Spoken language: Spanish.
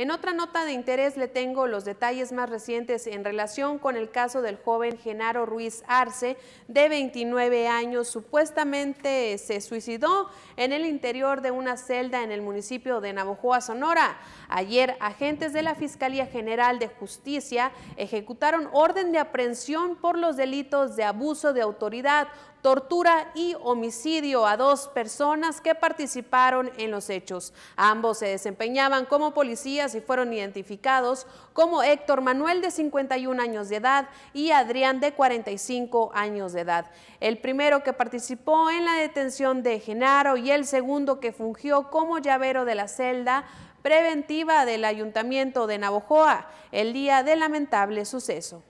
En otra nota de interés le tengo los detalles más recientes en relación con el caso del joven Genaro Ruiz Arce, de 29 años, supuestamente se suicidó en el interior de una celda en el municipio de Navojoa, Sonora. Ayer, agentes de la Fiscalía General de Justicia ejecutaron orden de aprehensión por los delitos de abuso de autoridad, tortura y homicidio a dos personas que participaron en los hechos. Ambos se desempeñaban como policías y fueron identificados como Héctor Manuel de 51 años de edad y Adrián de 45 años de edad. El primero que participó en la detención de Genaro y el segundo que fungió como llavero de la celda preventiva del Ayuntamiento de Navojoa el día del lamentable suceso.